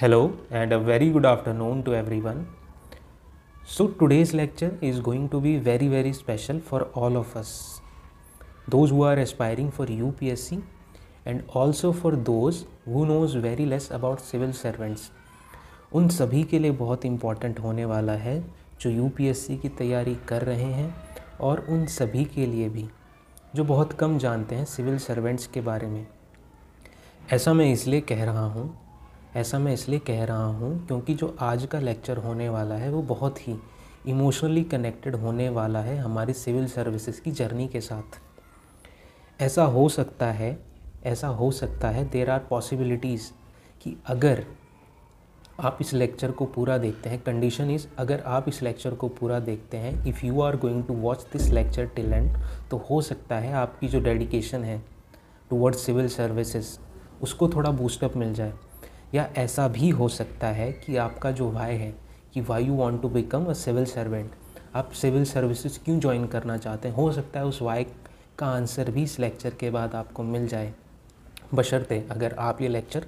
Hello and a very good afternoon to everyone. So today's lecture is going to be very very special for all of us. Those who are aspiring for UPSC and also for those who knows very less about civil servants. उन सभी के लिए बहुत important होने वाला है जो UPSC की तैयारी कर रहे हैं और उन सभी के लिए भी जो बहुत कम जानते हैं सिविल सर्वेंट्स के बारे में ऐसा मैं इसलिए कह रहा हूँ ऐसा मैं इसलिए कह रहा हूँ क्योंकि जो आज का लेक्चर होने वाला है वो बहुत ही इमोशनली कनेक्टेड होने वाला है हमारी सिविल सर्विसेज की जर्नी के साथ ऐसा हो सकता है ऐसा हो सकता है देर आर पॉसिबिलिटीज़ कि अगर आप इस लेक्चर को पूरा देखते हैं कंडीशन इज़ अगर आप इस लेक्चर को पूरा देखते हैं if you are going to watch this lecture till end तो हो सकता है आपकी जो डेडिकेशन है टूवर्ड्स सिविल सर्विसेज उसको थोड़ा बूस्टअप मिल जाए या ऐसा भी हो सकता है कि आपका जो वाई है कि why you want to become a civil servant आप सिविल सर्विसेज क्यों ज्वाइन करना चाहते हैं हो सकता है उस वाई का आंसर भी इस लेक्चर के बाद आपको मिल जाए बशर्ते अगर आप ये लेक्चर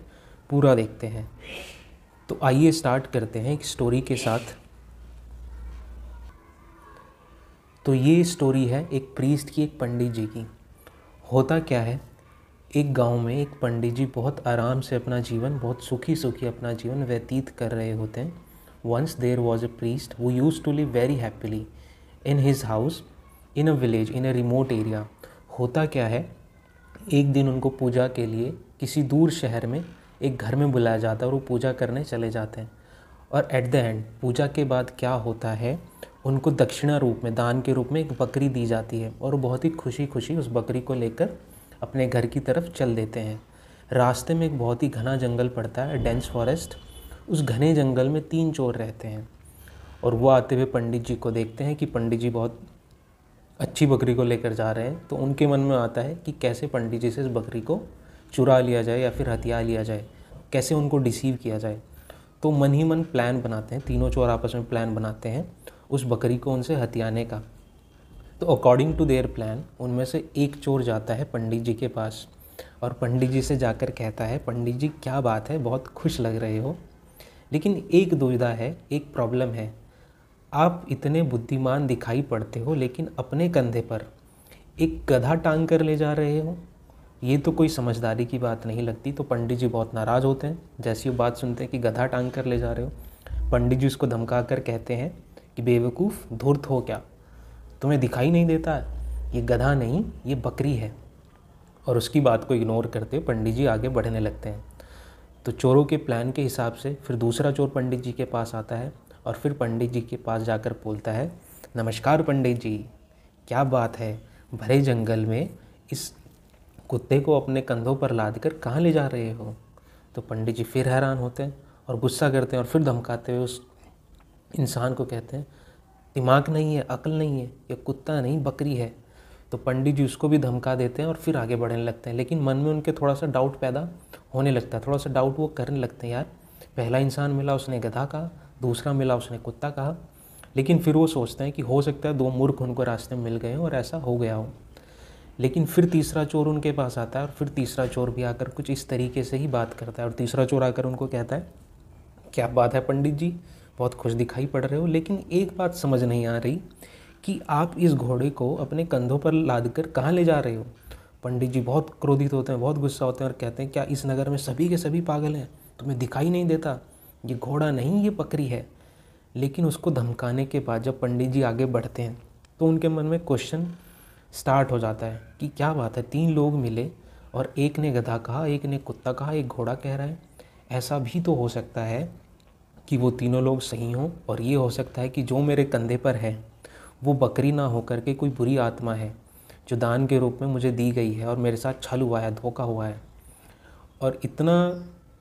पूरा देखते हैं तो आइए स्टार्ट करते हैं एक स्टोरी के साथ तो ये स्टोरी है एक प्रीस्ट की एक पंडित जी की होता क्या है एक गांव में एक पंडित जी बहुत आराम से अपना जीवन बहुत सुखी सुखी अपना जीवन व्यतीत कर रहे होते हैं once there was a priest वो used to live very happily in his house in a village in a remote area होता क्या है एक दिन उनको पूजा के लिए किसी दूर शहर में एक घर में बुलाया जाता है और वो पूजा करने चले जाते हैं और एट द एंड पूजा के बाद क्या होता है उनको दक्षिणा रूप में दान के रूप में एक बकरी दी जाती है और वो बहुत ही खुशी खुशी उस बकरी को लेकर अपने घर की तरफ चल देते हैं रास्ते में एक बहुत ही घना जंगल पड़ता है डेंस फॉरेस्ट उस घने जंगल में तीन चोर रहते हैं और वो आते हुए पंडित जी को देखते हैं कि पंडित जी बहुत अच्छी बकरी को लेकर जा रहे हैं तो उनके मन में आता है कि कैसे पंडित जी से इस बकरी को चुरा लिया जाए या फिर हथिया लिया जाए कैसे उनको डिसीव किया जाए तो मन ही मन प्लान बनाते हैं तीनों चोर आपस में प्लान बनाते हैं उस बकरी को उनसे हथियाने का तो अकॉर्डिंग टू देयर प्लान उनमें से एक चोर जाता है पंडित जी के पास और पंडित जी से जाकर कहता है पंडित जी क्या बात है बहुत खुश लग रहे हो लेकिन एक दुविधा है एक प्रॉब्लम है आप इतने बुद्धिमान दिखाई पड़ते हो लेकिन अपने कंधे पर एक गधा टांग कर ले जा रहे हो ये तो कोई समझदारी की बात नहीं लगती तो पंडित जी बहुत नाराज़ होते हैं जैसी वो बात सुनते हैं कि गधा टांग कर ले जा रहे हो पंडित जी उसको धमका कर कहते हैं कि बेवकूफ़ धूर्त हो क्या तुम्हें दिखाई नहीं देता ये गधा नहीं ये बकरी है और उसकी बात को इग्नोर करते पंडित जी आगे बढ़ने लगते हैं तो चोरों के प्लान के हिसाब से फिर दूसरा चोर पंडित जी के पास आता है और फिर पंडित जी के पास जाकर बोलता है नमस्कार पंडित जी क्या बात है भरे जंगल में इस कुत्ते को अपने कंधों पर लाद कर कहाँ ले जा रहे हो तो पंडित जी फिर हैरान होते हैं और गुस्सा करते हैं और फिर धमकाते हुए उस इंसान को कहते हैं दिमाग नहीं है अकल नहीं है ये कुत्ता नहीं बकरी है तो पंडित जी उसको भी धमका देते हैं और फिर आगे बढ़ने लगते हैं लेकिन मन में उनके थोड़ा सा डाउट पैदा होने लगता है थोड़ा सा डाउट वो करने लगते हैं यार पहला इंसान मिला उसने गधा कहा दूसरा मिला उसने कुत्ता कहा लेकिन फिर वो सोचते हैं कि हो सकता है दो मूर्ख उनको रास्ते में मिल गए और ऐसा हो गया हो लेकिन फिर तीसरा चोर उनके पास आता है और फिर तीसरा चोर भी आकर कुछ इस तरीके से ही बात करता है और तीसरा चोर आकर उनको कहता है क्या बात है पंडित जी बहुत खुश दिखाई पड़ रहे हो लेकिन एक बात समझ नहीं आ रही कि आप इस घोड़े को अपने कंधों पर लाद कर कहाँ ले जा रहे हो पंडित जी बहुत क्रोधित होते हैं बहुत गुस्सा होते हैं और कहते हैं क्या इस नगर में सभी के सभी पागल हैं तुम्हें दिखाई नहीं देता ये घोड़ा नहीं ये पकड़ी है लेकिन उसको धमकाने के बाद जब पंडित जी आगे बढ़ते हैं तो उनके मन में क्वेश्चन स्टार्ट हो जाता है कि क्या बात है तीन लोग मिले और एक ने गधा कहा एक ने कुत्ता कहा एक घोड़ा कह रहा है ऐसा भी तो हो सकता है कि वो तीनों लोग सही हों और ये हो सकता है कि जो मेरे कंधे पर है वो बकरी ना होकर के कोई बुरी आत्मा है जो दान के रूप में मुझे दी गई है और मेरे साथ छल हुआ है धोखा हुआ है और इतना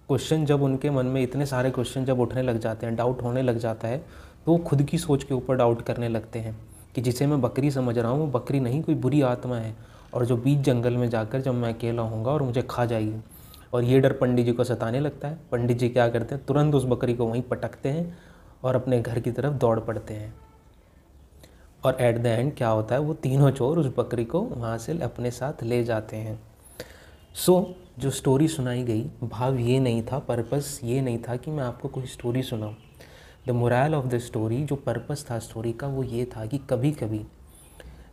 क्वेश्चन जब उनके मन में इतने सारे क्वेश्चन जब उठने लग जाते हैं डाउट होने लग जाता है तो वो खुद की सोच के ऊपर डाउट करने लगते हैं कि जिसे मैं बकरी समझ रहा हूँ वो बकरी नहीं कोई बुरी आत्मा है और जो बीच जंगल में जाकर जब मैं अकेला होऊंगा और मुझे खा जाएगी और ये डर पंडित जी को सताने लगता है पंडित जी क्या करते हैं तुरंत उस बकरी को वहीं पटकते हैं और अपने घर की तरफ दौड़ पड़ते हैं और एट द एंड क्या होता है वो तीनों चोर उस बकरी को वहाँ से अपने साथ ले जाते हैं सो so, जो स्टोरी सुनाई गई भाव ये नहीं था पर्पस ये नहीं था कि मैं आपको कोई स्टोरी सुनाऊँ the moral of the story जो पर्पस था स्टोरी का वो ये था कि कभी कभी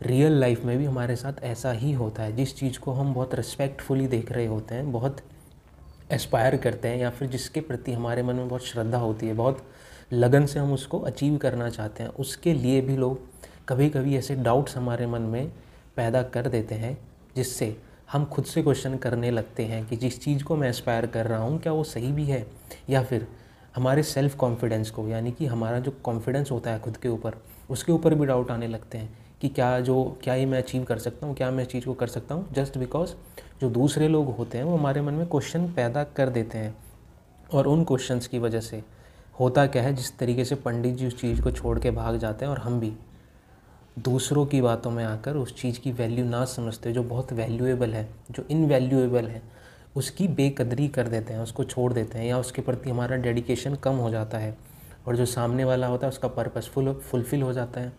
रियल लाइफ में भी हमारे साथ ऐसा ही होता है जिस चीज़ को हम बहुत रिस्पेक्टफुली देख रहे होते हैं बहुत एस्पायर करते हैं या फिर जिसके प्रति हमारे मन में बहुत श्रद्धा होती है बहुत लगन से हम उसको अचीव करना चाहते हैं उसके लिए भी लोग कभी कभी ऐसे डाउट्स हमारे मन में पैदा कर देते हैं जिससे हम खुद से क्वेश्चन करने लगते हैं कि जिस चीज़ को मैं एस्पायर कर रहा हूँ क्या वो सही भी है या फिर हमारे सेल्फ़ कॉन्फिडेंस को यानी कि हमारा जो कॉन्फिडेंस होता है खुद के ऊपर उसके ऊपर भी डाउट आने लगते हैं कि क्या जो क्या ही मैं अचीव कर सकता हूँ क्या मैं इस चीज़ को कर सकता हूँ जस्ट बिकॉज जो दूसरे लोग होते हैं वो हमारे मन में क्वेश्चन पैदा कर देते हैं और उन क्वेश्चंस की वजह से होता क्या है जिस तरीके से पंडित जी उस चीज़ को छोड़ के भाग जाते हैं और हम भी दूसरों की बातों में आकर उस चीज़ की वैल्यू ना समझते जो बहुत वैल्यूएबल है जो इनवैल्यूएबल है उसकी बेकदरी कर देते हैं उसको छोड़ देते हैं या उसके प्रति हमारा डेडिकेशन कम हो जाता है और जो सामने वाला होता है उसका पर्पज़ फुल फुलफ़िल हो जाता है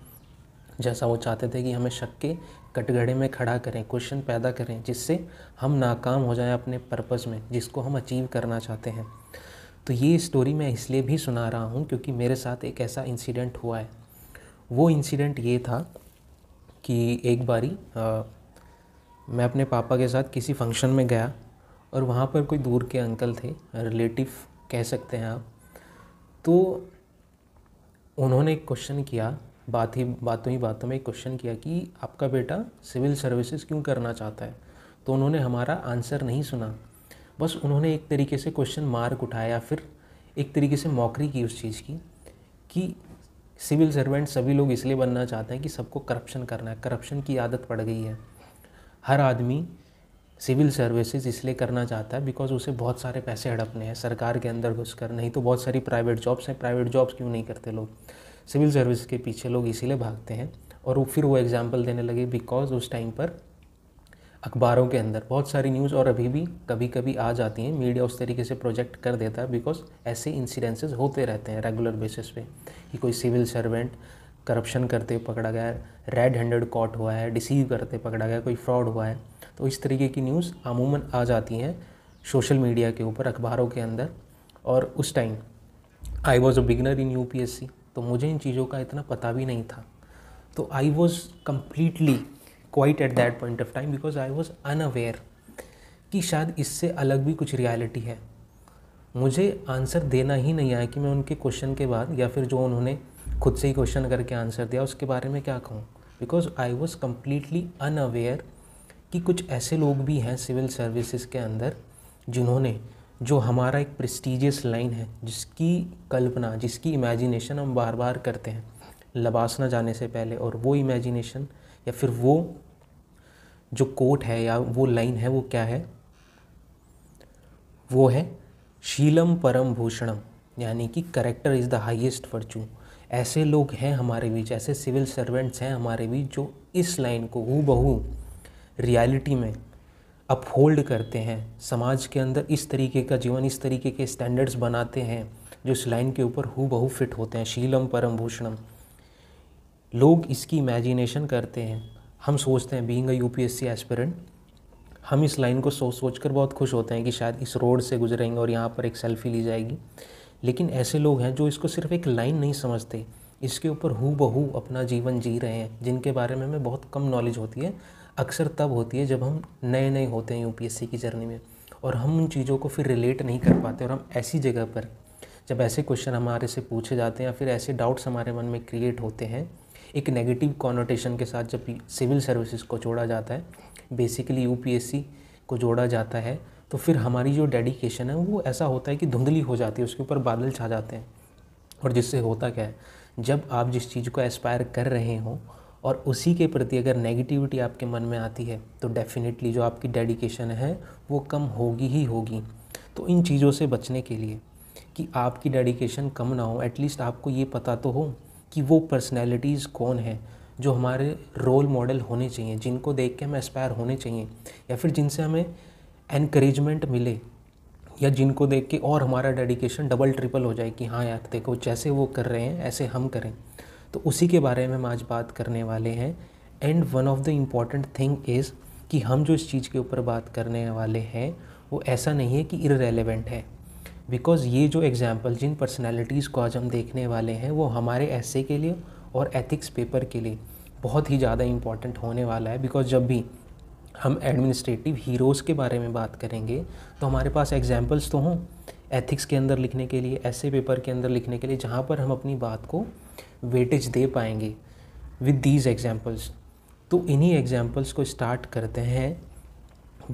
जैसा वो चाहते थे कि हमें शक के कटघड़े में खड़ा करें क्वेश्चन पैदा करें जिससे हम नाकाम हो जाएं अपने पर्पस में जिसको हम अचीव करना चाहते हैं तो ये स्टोरी मैं इसलिए भी सुना रहा हूँ क्योंकि मेरे साथ एक ऐसा इंसिडेंट हुआ है वो इंसिडेंट ये था कि एक बारी आ, मैं अपने पापा के साथ किसी फंक्शन में गया और वहाँ पर कोई दूर के अंकल थे रिलेटिव कह सकते हैं आप तो उन्होंने एक क्वेश्चन किया बात ही बातों ही बातों में एक क्वेश्चन किया कि आपका बेटा सिविल सर्विसेज क्यों करना चाहता है तो उन्होंने हमारा आंसर नहीं सुना बस उन्होंने एक तरीके से क्वेश्चन मार्क उठाया फिर एक तरीके से मौकरी की उस चीज़ की कि सिविल सर्वेंट सभी लोग इसलिए बनना चाहते हैं कि सबको करप्शन करना है करप्शन की आदत पड़ गई है हर आदमी सिविल सर्विसेज इसलिए करना चाहता है बिकॉज उसे बहुत सारे पैसे हड़पने हैं सरकार के अंदर घुस कर नहीं तो बहुत सारी प्राइवेट जॉब्स हैं प्राइवेट जॉब्स क्यों नहीं करते लोग सिविल सर्विस के पीछे लोग इसीलिए भागते हैं और वो फिर वो एग्ज़ाम्पल देने लगे बिकॉज उस टाइम पर अखबारों के अंदर बहुत सारी न्यूज़ और अभी भी कभी कभी आ जाती हैं मीडिया उस तरीके से प्रोजेक्ट कर देता है बिकॉज ऐसे इंसिडेंसेस होते रहते हैं रेगुलर बेसिस पे कि कोई सिविल सर्वेंट करप्शन करते पकड़ा गया रेड हैंडेड कॉट हुआ है डिसीव करते पकड़ा गया कोई फ्रॉड हुआ है तो इस तरीके की न्यूज़ अमूमन आ जाती हैं सोशल मीडिया के ऊपर अखबारों के अंदर और उस time I was a beginner in U P S C तो मुझे इन चीज़ों का इतना पता भी नहीं था तो I was completely quiet at that point of time because I was unaware कि शायद इससे अलग भी कुछ रियलिटी है मुझे आंसर देना ही नहीं आया कि मैं उनके क्वेश्चन के बाद या फिर जो उन्होंने खुद से ही क्वेश्चन करके आंसर दिया उसके बारे में क्या कहूँ because I was completely unaware कि कुछ ऐसे लोग भी हैं सिविल सर्विसेज के अंदर जिन्होंने जो हमारा एक प्रेस्टिजियस लाइन है जिसकी कल्पना जिसकी इमेजिनेशन हम बार बार करते हैं लबासना जाने से पहले और वो इमेजिनेशन या फिर वो जो कोट है या वो लाइन है वो क्या है वो है शीलम परम भूषणम यानी कि character is the highest virtue ऐसे लोग हैं हमारे बीच ऐसे सिविल सर्वेंट्स हैं हमारे बीच जो इस लाइन को हु बहू रियलिटी में अपहोल्ड करते हैं समाज के अंदर इस तरीके का जीवन इस तरीके के स्टैंडर्ड्स बनाते हैं जो इस लाइन के ऊपर हु बहु फिट होते हैं शीलम परम भूषणम लोग इसकी इमेजिनेशन करते हैं हम सोचते हैं बीइंग अ यूपीएससी एस्पिरेंट हम इस लाइन को सोच सोच कर बहुत खुश होते हैं कि शायद इस रोड से गुजरेंगे और यहाँ पर एक सेल्फी ली जाएगी लेकिन ऐसे लोग हैं जो इसको सिर्फ एक लाइन नहीं समझते इसके ऊपर हु बहू अपना जीवन जी रहे हैं जिनके बारे में हमें बहुत कम नॉलेज होती है अक्सर तब होती है जब हम नए नए होते हैं यूपीएससी की जर्नी में और हम उन चीज़ों को फिर रिलेट नहीं कर पाते और हम ऐसी जगह पर जब ऐसे क्वेश्चन हमारे से पूछे जाते हैं या फिर ऐसे डाउट्स हमारे मन में क्रिएट होते हैं एक नेगेटिव कॉनोटेशन के साथ जब सिविल सर्विसेज को जोड़ा जाता है बेसिकली यू को जोड़ा जाता है तो फिर हमारी जो डेडिकेशन है वो ऐसा होता है कि धुंधली हो जाती है उसके ऊपर बादल छा जाते हैं और जिससे होता क्या है जब आप जिस चीज़ को एस्पायर कर रहे हों और उसी के प्रति अगर नेगेटिविटी आपके मन में आती है तो डेफ़िनेटली जो आपकी डेडिकेशन है वो कम होगी ही होगी तो इन चीज़ों से बचने के लिए कि आपकी डेडिकेशन कम ना हो एटलीस्ट आपको ये पता तो हो कि वो पर्सनैलिटीज़ कौन है जो हमारे रोल मॉडल होने चाहिए जिनको देख के हमें एस्पायर होने चाहिए या फिर जिनसे हमें एनकरेजमेंट मिले या जिनको देख के और हमारा डेडिकेशन डबल ट्रिपल हो जाए कि हाँ यार देखो जैसे वो कर रहे हैं ऐसे हम करें तो उसी के बारे में हम आज बात करने वाले हैं and one of the important thing is कि हम जो इस चीज़ के ऊपर बात करने वाले हैं वो ऐसा नहीं है कि इरेलीवेंट है बिकॉज़ ये जो एग्ज़ाम्पल जिन पर्सनैलिटीज़ को आज हम देखने वाले हैं वो हमारे ऐसे के लिए और एथिक्स पेपर के लिए बहुत ही ज़्यादा इम्पॉर्टेंट होने वाला है बिकॉज़ जब भी हम एडमिनिस्ट्रेटिव हीरोज़ के बारे में बात करेंगे तो हमारे पास एग्जाम्पल्स तो हों एथिक्स के अंदर लिखने के लिए ऐसे पेपर के अंदर लिखने के लिए जहाँ पर हम अपनी बात को वेटेज दे पाएंगे विद दीज एग्जाम्पल्स तो इन्हीं एग्जाम्पल्स को स्टार्ट करते हैं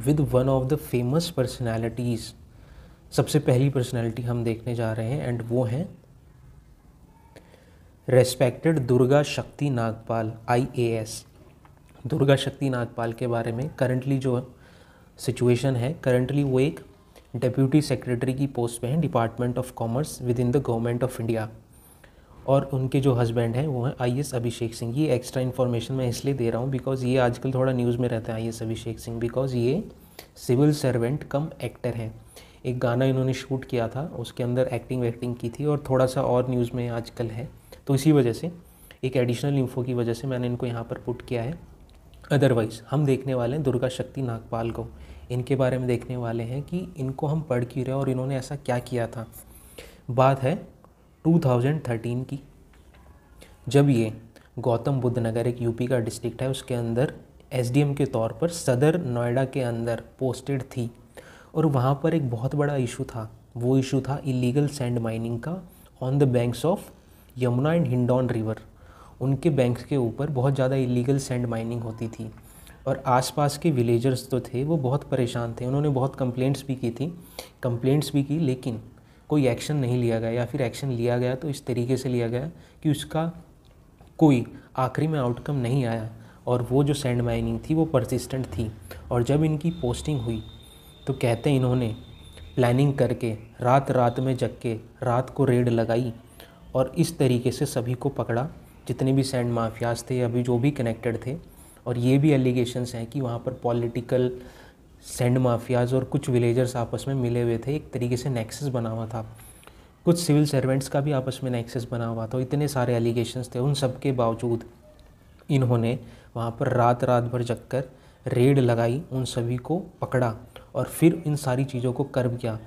with one of the famous personalities सबसे पहली पर्सनैलिटी हम देखने जा रहे हैं एंड वो हैं respected Durga Shakti Nagpal I A S Durga Shakti Nagpal के बारे में करंटली जो सिचुएशन है करंटली वो एक डेप्यूटी सेक्रेटरी की पोस्ट पे हैं department of commerce within the government of India और उनके जो हस्बैंड हैं वो हैं आई अभिषेक सिंह ये एक्स्ट्रा इन्फॉर्मेशन मैं इसलिए दे रहा हूँ बिकॉज ये आजकल थोड़ा न्यूज़ में रहता है आई अभिषेक सिंह बिकॉज ये सिविल सर्वेंट कम एक्टर हैं एक गाना इन्होंने शूट किया था उसके अंदर एक्टिंग वैक्टिंग की थी और थोड़ा सा और न्यूज़ में आजकल है तो इसी वजह से एक एडिशनल इन्फो की वजह से मैंने इनको यहाँ पर पुट किया है अदरवाइज़ हम देखने वाले हैं दुर्गा शक्ति नागपाल को इनके बारे में देखने वाले हैं कि इनको हम पढ़ क्यों रहे और इन्होंने ऐसा क्या किया था बात है 2013 की जब ये गौतम बुद्ध नगर एक यूपी का डिस्ट्रिक्ट है उसके अंदर एसडीएम के तौर पर सदर नोएडा के अंदर पोस्टेड थी और वहाँ पर एक बहुत बड़ा इशू था वो इशू था इलीगल सैंड माइनिंग का on the banks of Yamuna and Hindon river उनके बैंक्स के ऊपर बहुत ज़्यादा इलीगल सैंड माइनिंग होती थी और आसपास के विलेजर्स तो थे वो बहुत परेशान थे उन्होंने बहुत कंप्लेंट्स भी की थी कंप्लेंट्स भी की लेकिन कोई एक्शन नहीं लिया गया या फिर एक्शन लिया गया तो इस तरीके से लिया गया कि उसका कोई आखिरी में आउटकम नहीं आया और वो जो सैंड माइनिंग थी वो परसिस्टेंट थी और जब इनकी पोस्टिंग हुई तो कहते हैं इन्होंने प्लानिंग करके रात रात में जग के रात को रेड लगाई और इस तरीके से सभी को पकड़ा जितने भी सैंड माफियाज थे अभी जो भी कनेक्टेड थे और ये भी एलिगेशंस हैं कि वहाँ पर पॉलिटिकल सेंड माफियाज और कुछ विलेजर्स आपस में मिले हुए थे एक तरीके से नेक्सेस बना हुआ था कुछ सिविल सर्वेंट्स का भी आपस में नेक्सेस बना हुआ था इतने सारे एलिगेशंस थे उन सब के बावजूद इन्होंने वहाँ पर रात रात भर जग कर रेड लगाई उन सभी को पकड़ा और फिर इन सारी चीज़ों को कर्ब किया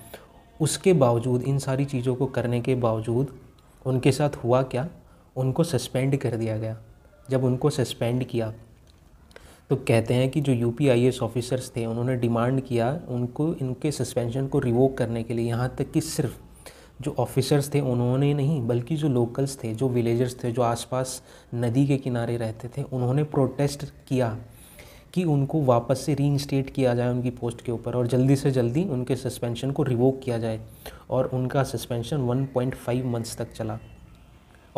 उसके बावजूद इन सारी चीज़ों को करने के बावजूद उनके साथ हुआ क्या उनको सस्पेंड कर दिया गया जब उनको सस्पेंड किया तो कहते हैं कि जो U P I S officers थे उन्होंने डिमांड किया उनको इनके सस्पेंशन को रिवोक करने के लिए यहाँ तक कि सिर्फ जो ऑफिसर्स थे उन्होंने नहीं बल्कि जो लोकल्स थे जो विलेजर्स थे जो आसपास नदी के किनारे रहते थे उन्होंने प्रोटेस्ट किया कि उनको वापस से री किया जाए उनकी पोस्ट के ऊपर और जल्दी से जल्दी उनके सस्पेंशन को रिवोक किया जाए और उनका सस्पेंशन 1.5 मंथ्स तक चला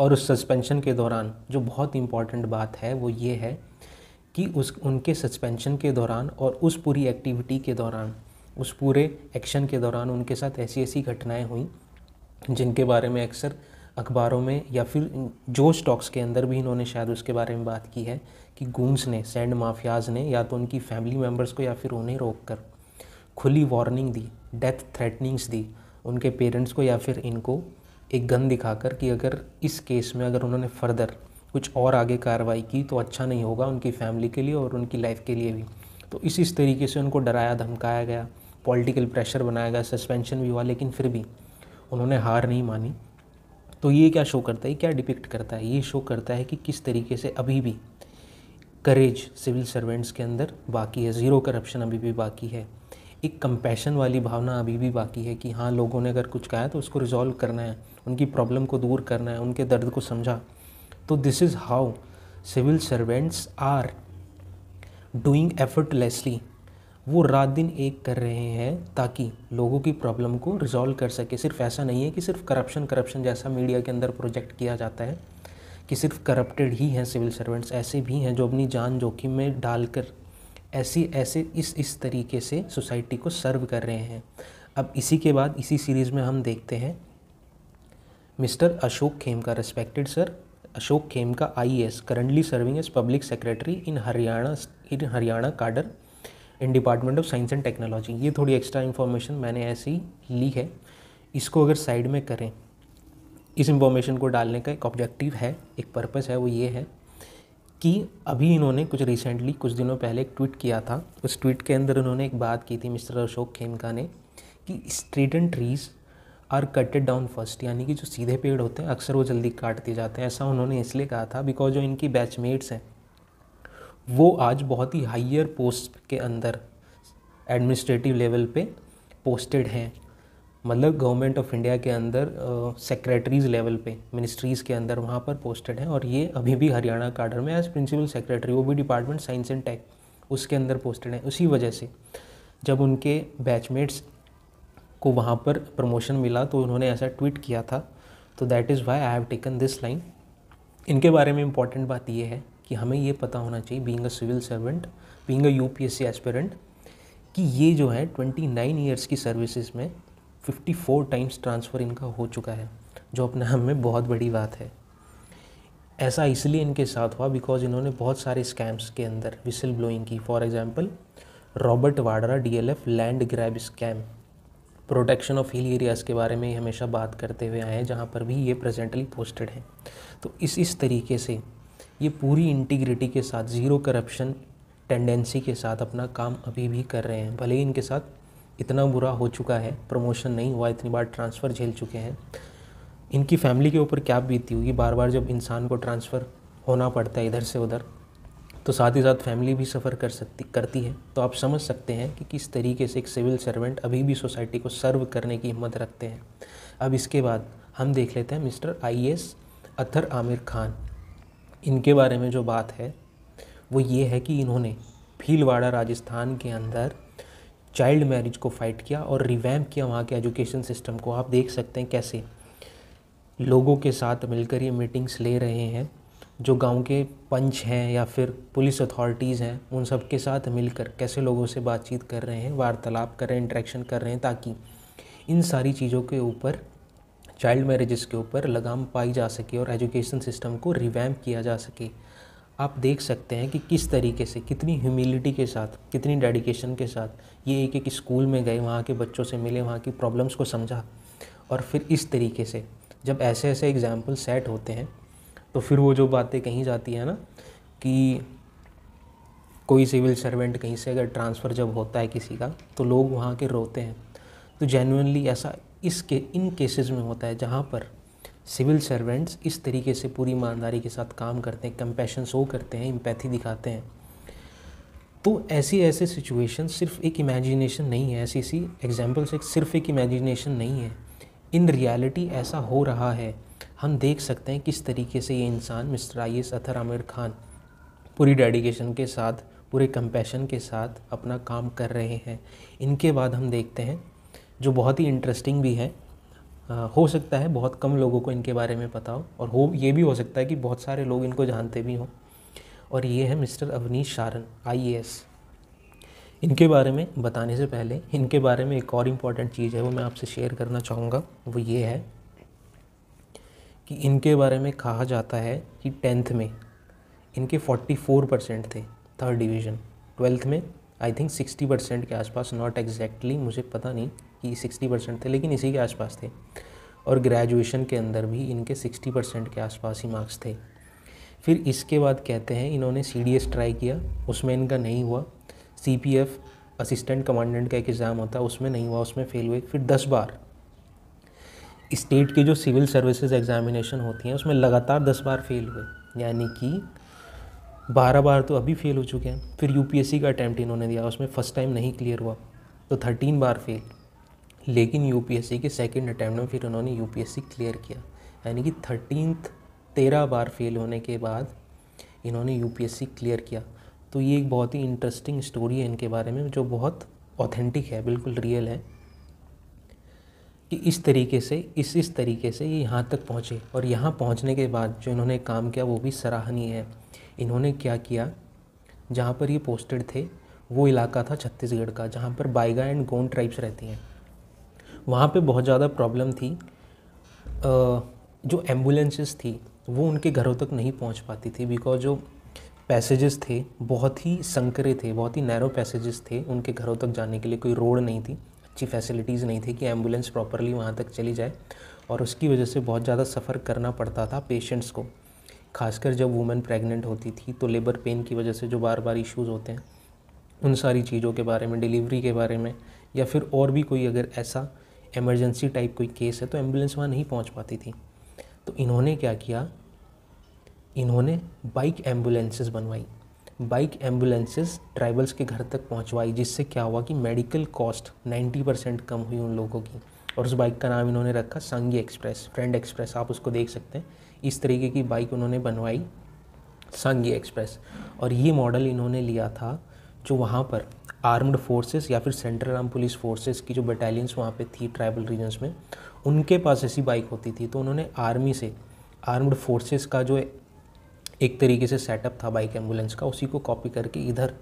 और उस सस्पेंशन के दौरान जो बहुत इम्पॉर्टेंट बात है वो ये है कि उस उनके सस्पेंशन के दौरान और उस पूरी एक्टिविटी के दौरान उस पूरे एक्शन के दौरान उनके साथ ऐसी ऐसी घटनाएं हुई जिनके बारे में अक्सर अखबारों में या फिर जो स्टॉक्स के अंदर भी इन्होंने शायद उसके बारे में बात की है कि गूंस ने सैंड माफियाज ने या तो उनकी फैमिली मेम्बर्स को या फिर उन्हें रोक कर खुली वार्निंग दी डेथ थ्रेटनिंग्स दी उनके पेरेंट्स को या फिर इनको एक गन दिखाकर कि अगर इस केस में अगर उन्होंने फर्दर कुछ और आगे कार्रवाई की तो अच्छा नहीं होगा उनकी फैमिली के लिए और उनकी लाइफ के लिए भी तो इस इस तरीके से उनको डराया धमकाया गया पॉलिटिकल प्रेशर बनाया गया सस्पेंशन भी हुआ लेकिन फिर भी उन्होंने हार नहीं मानी तो ये क्या शो करता है क्या डिपिक्ट करता है ये शो करता है कि किस तरीके से अभी भी करेज सिविल सर्वेंट्स के अंदर बाकी है ज़ीरो करप्शन अभी भी बाकी है एक कंपैशन वाली भावना अभी भी बाकी है कि हाँ लोगों ने अगर कुछ कहा है तो उसको रिजॉल्व करना है उनकी प्रॉब्लम को दूर करना है उनके दर्द को समझा तो this is how civil servants are doing effortlessly वो रात दिन एक कर रहे हैं ताकि लोगों की प्रॉब्लम को रिजॉल्व कर सके सिर्फ ऐसा नहीं है कि सिर्फ करप्शन करप्शन जैसा मीडिया के अंदर प्रोजेक्ट किया जाता है कि सिर्फ करप्टेड ही हैं सिविल सर्वेंट्स ऐसे भी हैं जो अपनी जान जोखिम में डालकर ऐसे ऐसे इस इस तरीके से सोसाइटी को सर्व कर रहे हैं अब इसी के बाद इसी सीरीज़ में हम देखते हैं mister Ashok Khemka respected sir Ashok I A S currently serving as public secretary in Haryana in Haryana cadre in department of science and technology ये थोड़ी एक्स्ट्रा इन्फॉर्मेशन मैंने ऐसे ही ली है इसको अगर साइड में करें इस इंफॉर्मेशन को डालने का एक ऑब्जेक्टिव है एक पर्पज़ है वो ये है कि अभी इन्होंने कुछ रिसेंटली कुछ दिनों पहले एक ट्वीट किया था उस ट्वीट के अंदर उन्होंने एक बात की थी मिस्टर अशोक खेमका ने कि street and trees are cutted down first यानी कि जो सीधे पेड़ होते हैं अक्सर वो जल्दी काट दिए जाते हैं ऐसा उन्होंने इसलिए कहा था बिकॉज जो इनकी बैचमेट्स हैं वो आज बहुत ही हाइयर पोस्ट के अंदर एडमिनिस्ट्रेटिव लेवल पे पोस्टेड हैं मतलब गवर्नमेंट ऑफ इंडिया के अंदर सेक्रेटरीज लेवल पे मिनिस्ट्रीज़ के अंदर वहाँ पर पोस्टेड हैं और ये अभी भी हरियाणा काडर में एज प्रिंसिपल सेक्रेटरी वो भी डिपार्टमेंट साइंस एंड टेक उसके अंदर पोस्टेड हैं उसी वजह से जब उनके बैचमेट्स को वहाँ पर प्रमोशन मिला तो उन्होंने ऐसा ट्वीट किया था तो that is why I have taken this line इनके बारे में इंपॉर्टेंट बात यह है कि हमें ये पता होना चाहिए being a civil servant being a U P S C aspirant कि ये जो है ट्वेंटी नाइन ईयर्स की सर्विसेज में फिफ्टी फोर टाइम्स ट्रांसफ़र इनका हो चुका है जो अपने हम में बहुत बड़ी बात है ऐसा इसलिए इनके साथ हुआ बिकॉज इन्होंने बहुत सारे स्कैम्स के अंदर विसल ब्लोइंग की for example Robert Vadra D L F land grab scam protection of hill areas के बारे में हमेशा बात करते हुए आए हैं जहाँ पर भी ये प्रेजेंटली पोस्टेड है तो इस इस तरीके से ये पूरी इंटीग्रिटी के साथ ज़ीरो करप्शन टेंडेंसी के साथ अपना काम अभी भी कर रहे हैं भले ही इनके साथ इतना बुरा हो चुका है प्रमोशन नहीं हुआ इतनी बार ट्रांसफ़र झेल चुके हैं इनकी फैमिली के ऊपर क्या बीती होगी बार बार जब इंसान को ट्रांसफ़र होना पड़ता है इधर से उधर तो साथ ही साथ फैमिली भी सफ़र कर सकती करती है तो आप समझ सकते हैं कि किस तरीके से एक सिविल सर्वेंट अभी भी सोसाइटी को सर्व करने की हिम्मत रखते हैं अब इसके बाद हम देख लेते हैं mister I S Athar Aamir Khan इनके बारे में जो बात है वो ये है कि इन्होंने भीलवाड़ा राजस्थान के अंदर चाइल्ड मैरिज को फाइट किया और रिवैम्प किया वहाँ के एजुकेशन सिस्टम को आप देख सकते हैं कैसे लोगों के साथ मिलकर ये मीटिंग्स ले रहे हैं जो गांव के पंच हैं या फिर पुलिस अथॉरिटीज़ हैं उन सब के साथ मिलकर कैसे लोगों से बातचीत कर रहे हैं वार्तालाप कर रहे हैं इंट्रैक्शन कर रहे हैं ताकि इन सारी चीज़ों के ऊपर चाइल्ड मैरिजेस के ऊपर लगाम पाई जा सके और एजुकेशन सिस्टम को रिवैम्प किया जा सके आप देख सकते हैं कि किस तरीके से कितनी ह्यूमिलिटी के साथ कितनी डेडिकेशन के साथ ये एक एक स्कूल में गए वहाँ के बच्चों से मिले वहाँ की प्रॉब्लम्स को समझा और फिर इस तरीके से जब ऐसे ऐसे एग्जाम्पल सेट होते हैं तो फिर वो जो बातें कहीं जाती है ना कि कोई सिविल सर्वेंट कहीं से अगर ट्रांसफ़र जब होता है किसी का तो लोग वहाँ के रोते हैं तो जेनुनली ऐसा इस के इन केसेस में होता है जहाँ पर सिविल सर्वेंट्स इस तरीके से पूरी ईमानदारी के साथ काम करते हैं कंपेशन शो करते हैं इम्पैथी दिखाते हैं तो ऐसी ऐसे सिचुएशन सिर्फ एक इमेजिनेशन नहीं है ऐसी ऐसी एग्जाम्पल्स एक सिर्फ एक इमेजिनेशन नहीं है इन रियलिटी ऐसा हो रहा है हम देख सकते हैं किस तरीके से ये इंसान mister I S Athar Aamir Khan पूरी डेडिकेशन के साथ पूरे कंपैशन के साथ अपना काम कर रहे हैं इनके बाद हम देखते हैं जो बहुत ही इंटरेस्टिंग भी है आ, हो सकता है बहुत कम लोगों को इनके बारे में पता हो और हो ये भी हो सकता है कि बहुत सारे लोग इनको जानते भी हों और ये है मिस्टर अवनीश शारन आई इनके बारे में बताने से पहले इनके बारे में एक और इम्पॉर्टेंट चीज़ है वो मैं आपसे शेयर करना चाहूँगा वो ये है कि इनके बारे में कहा जाता है कि टेंथ में इनके 44 परसेंट थे थर्ड डिवीज़न ट्वेल्थ में आई थिंक 60 परसेंट के आसपास नॉट एग्जैक्टली मुझे पता नहीं कि 60 परसेंट थे लेकिन इसी के आसपास थे और ग्रेजुएशन के अंदर भी इनके 60 परसेंट के आसपास ही मार्क्स थे फिर इसके बाद कहते हैं इन्होंने सी डी एस ट्राई किया उसमें इनका नहीं हुआ C P F assistant commandant का एक एग्ज़ाम होता है उसमें नहीं हुआ उसमें फेल हुए फिर दस बार स्टेट की जो सिविल सर्विसेज एग्ज़ामिनेशन होती हैं उसमें लगातार दस बार फेल हुए यानी कि बारह बार तो अभी फेल हो चुके हैं फिर यू का अटैम्प्ट इन्होंने दिया उसमें फ़र्स्ट टाइम नहीं क्लियर हुआ तो थर्टीन बार फेल लेकिन यू के सेकेंड अटैम्प्ट में फिर उन्होंने यू क्लियर किया यानी कि थर्टीनथ तेरह बार फेल होने के बाद इन्होंने यू क्लियर किया तो ये एक बहुत ही इंटरेस्टिंग स्टोरी है इनके बारे में जो बहुत ऑथेंटिक है बिल्कुल रियल है कि इस तरीके से इस इस तरीके से ये यहाँ तक पहुँचे और यहाँ पहुँचने के बाद जो इन्होंने काम किया वो भी सराहनीय है इन्होंने क्या किया जहाँ पर ये पोस्टेड थे वो इलाका था छत्तीसगढ़ का जहाँ पर बाइगा एंड गोंड ट्राइब्स रहती हैं वहाँ पे बहुत ज़्यादा प्रॉब्लम थी जो एम्बुलेंसेस थी वो उनके घरों तक नहीं पहुँच पाती थी बिकॉज जो पैसेजेस थे बहुत ही संकरे थे बहुत ही नैरो पैसेजेस थे उनके घरों तक जाने के लिए कोई रोड नहीं थी अच्छी फैसिलिटीज़ नहीं थी कि एम्बुलेंस प्रॉपरली वहाँ तक चली जाए और उसकी वजह से बहुत ज़्यादा सफ़र करना पड़ता था पेशेंट्स को खासकर जब वुमेन प्रेग्नेंट होती थी तो लेबर पेन की वजह से जो बार बार इश्यूज़ होते हैं उन सारी चीज़ों के बारे में डिलीवरी के बारे में या फिर और भी कोई अगर ऐसा एमरजेंसी टाइप कोई केस है तो एम्बुलेंस वहाँ नहीं पहुँच पाती थी तो इन्होंने क्या किया इन्होंने बाइक एम्बुलेंसेस बनवाई बाइक एम्बुलेंसेस ट्राइबल्स के घर तक पहुंचवाई जिससे क्या हुआ कि मेडिकल कॉस्ट 90 परसेंट कम हुई उन लोगों की और उस बाइक का नाम इन्होंने रखा संगी एक्सप्रेस फ्रेंड एक्सप्रेस आप उसको देख सकते हैं इस तरीके की बाइक उन्होंने बनवाई संगी एक्सप्रेस और ये मॉडल इन्होंने लिया था जो वहाँ पर आर्म्ड फोर्सेस या फिर सेंट्रल आर्म पुलिस फोर्सेस की जो बटालियंस वहाँ पे थी ट्राइबल रीजन्स में उनके पास ऐसी बाइक होती थी तो उन्होंने आर्मी से आर्म्ड फोर्सेस का जो एक तरीके से सेटअप था बाइक एम्बुलेंस का उसी को कॉपी करके इधर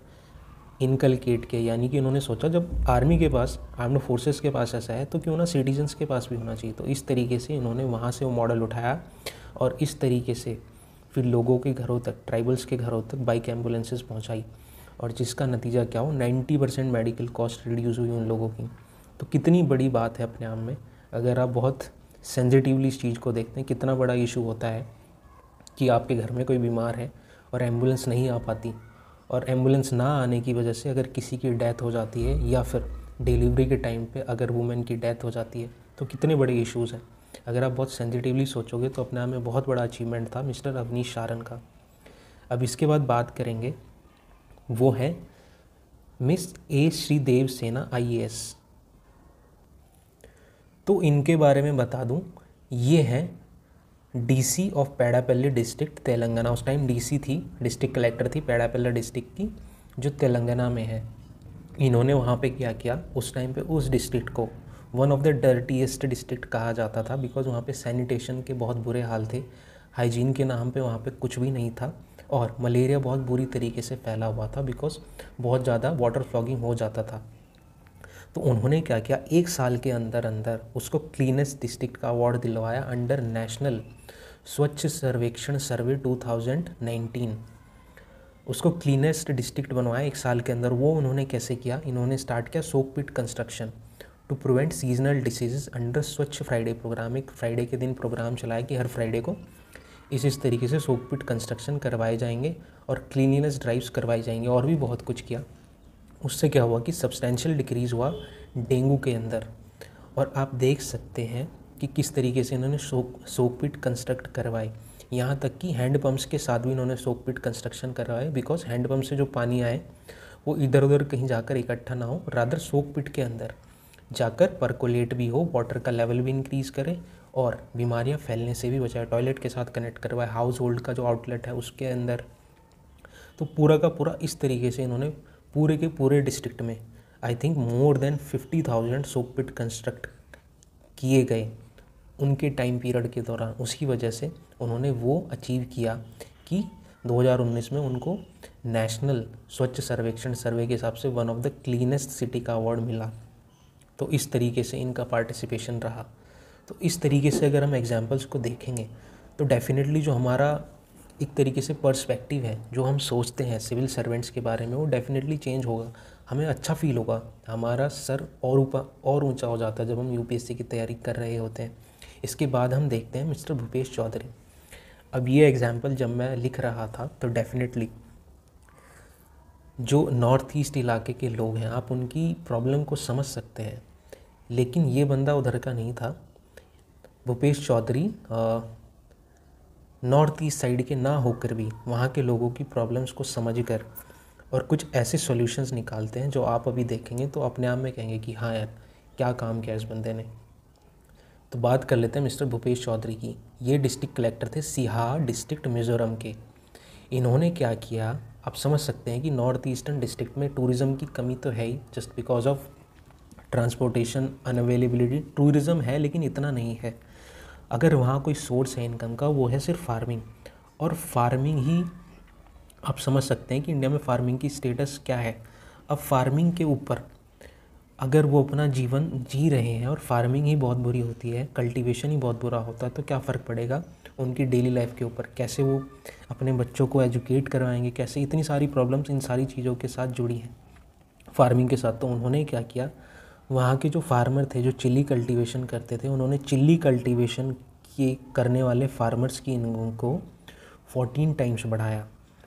इनकलकेट के यानी कि उन्होंने सोचा जब आर्मी के पास आर्म्ड फोर्सेस के पास ऐसा है तो क्यों ना सिटीजन्स के पास भी होना चाहिए तो इस तरीके से इन्होंने वहाँ से वो मॉडल उठाया और इस तरीके से फिर लोगों के घरों तक ट्राइबल्स के घरों तक बाइक एम्बुलेंसेज पहुँचाई और जिसका नतीजा क्या हो ninety percent medical cost reduce हुई उन लोगों की तो कितनी बड़ी बात है अपने आप में अगर आप बहुत सेंसिटिवली इस चीज़ को देखते हैं कितना बड़ा इशू होता है कि आपके घर में कोई बीमार है और एम्बुलेंस नहीं आ पाती और एम्बुलेंस ना आने की वजह से अगर किसी की डेथ हो जाती है या फिर डिलीवरी के टाइम पे अगर वुमेन की डेथ हो जाती है तो कितने बड़े इश्यूज़ हैं अगर आप बहुत सेंसिटिवली सोचोगे तो अपने आप में बहुत बड़ा अचीवमेंट था मिस्टर अवनीश शारन का अब इसके बाद बात करेंगे वो है मिस ए श्रीदेव सेना आई तो इनके बारे में बता दूँ ये हैं DC of Peddapalli district Telangana उस टाइम डीसी थी डिस्ट्रिक्ट कलेक्टर थी पेड़ापल्ली डिस्ट्रिक्ट की जो तेलंगाना में है इन्होंने वहाँ पे क्या किया उस टाइम पे उस डिस्ट्रिक्ट को one of the dirtiest district कहा जाता था बिकॉज वहाँ पे सैनिटेशन के बहुत बुरे हाल थे हाइजीन के नाम पे वहाँ पे कुछ भी नहीं था और मलेरिया बहुत बुरी तरीके से फैला हुआ था बिकॉज बहुत ज़्यादा वाटर फ्लॉगिंग हो जाता था तो उन्होंने क्या किया एक साल के अंदर अंदर उसको क्लीनेस्ट डिस्ट्रिक्ट का अवार्ड दिलवाया अंडर नेशनल स्वच्छ सर्वेक्षण सर्वे 2019 उसको क्लीनेस्ट डिस्ट्रिक्ट बनवाया एक साल के अंदर वो उन्होंने कैसे किया इन्होंने स्टार्ट किया soak pit construction to prevent seasonal diseases under Swachh Friday program एक फ्राइडे के दिन प्रोग्राम चलाया कि हर फ्राइडे को इस इस तरीके से सोक पिट कंस्ट्रक्शन करवाए जाएंगे और क्लीनिनेस ड्राइव्स करवाए जाएंगे और भी बहुत कुछ किया उससे क्या हुआ कि सब्सटैंशियल डिक्रीज़ हुआ डेंगू के अंदर और आप देख सकते हैं कि किस तरीके से इन्होंने सोक सोक पिट कंस्ट्रक्ट करवाए यहाँ तक कि हैंड पम्प्स के साथ भी इन्होंने सोक पिट कंस्ट्रक्शन करवाए बिकॉज हैंड पम्प से जो पानी आए वो इधर उधर कहीं जाकर इकट्ठा ना हो रादर सोक पिट के अंदर जाकर परकोलेट भी हो वाटर का लेवल भी इंक्रीज़ करे और बीमारियाँ फैलने से भी बचाए टॉयलेट के साथ कनेक्ट करवाए हाउस होल्ड का जो आउटलेट है उसके अंदर तो पूरा का पूरा इस तरीके से इन्होंने पूरे के पूरे डिस्ट्रिक्ट में I think more than fifty thousand soak pit construct किए गए उनके टाइम पीरियड के दौरान उसी वजह से उन्होंने वो अचीव किया कि 2019 में उनको नेशनल स्वच्छ सर्वेक्षण सर्वे के हिसाब से one of the cleanest city का अवार्ड मिला तो इस तरीके से इनका पार्टिसिपेशन रहा तो इस तरीके से अगर हम एग्जाम्पल्स को देखेंगे तो डेफिनेटली जो हमारा एक तरीके से पर्सपेक्टिव है जो हम सोचते हैं सिविल सर्वेंट्स के बारे में वो डेफिनेटली चेंज होगा हमें अच्छा फील होगा हमारा सर और ऊपर और ऊंचा हो जाता है जब हम यूपीएससी की तैयारी कर रहे होते हैं इसके बाद हम देखते हैं मिस्टर भूपेश चौधरी अब ये एग्ज़ाम्पल जब मैं लिख रहा था तो डेफिनेटली जो नॉर्थ ईस्ट इलाके के लोग हैं आप उनकी प्रॉब्लम को समझ सकते हैं लेकिन ये बंदा उधर का नहीं था Bhupesh Choudhary north east side के ना होकर भी वहाँ के लोगों की प्रॉब्लम्स को समझ कर और कुछ ऐसे सॉल्यूशंस निकालते हैं जो आप अभी देखेंगे तो अपने आप में कहेंगे कि हाँ यार क्या काम किया इस बंदे ने तो बात कर लेते हैं मिस्टर भूपेश चौधरी की ये डिस्ट्रिक्ट कलेक्टर थे सिहा डिस्ट्रिक्ट मिज़ोरम के इन्होंने क्या किया आप समझ सकते हैं कि नॉर्थ ईस्टर्न डिस्ट्रिक्ट में टूरिज़्म की कमी तो है ही just because of transportation unavailability tourism है लेकिन इतना नहीं है अगर वहाँ कोई सोर्स है इनकम का वो है सिर्फ फार्मिंग और फार्मिंग ही आप समझ सकते हैं कि इंडिया में फार्मिंग की स्टेटस क्या है अब फार्मिंग के ऊपर अगर वो अपना जीवन जी रहे हैं और फार्मिंग ही बहुत बुरी होती है कल्टीवेशन ही बहुत बुरा होता है तो क्या फ़र्क पड़ेगा उनकी डेली लाइफ के ऊपर कैसे वो अपने बच्चों को एजुकेट करवाएंगे कैसे इतनी सारी प्रॉब्लम्स इन सारी चीज़ों के साथ जुड़ी हैं फार्मिंग के साथ तो उन्होंने क्या किया वहाँ के जो फार्मर थे जो चिल्ली कल्टीवेशन करते थे उन्होंने चिल्ली कल्टीवेशन के करने वाले फार्मर्स की इनकम को फोर्टीन टाइम्स बढ़ाया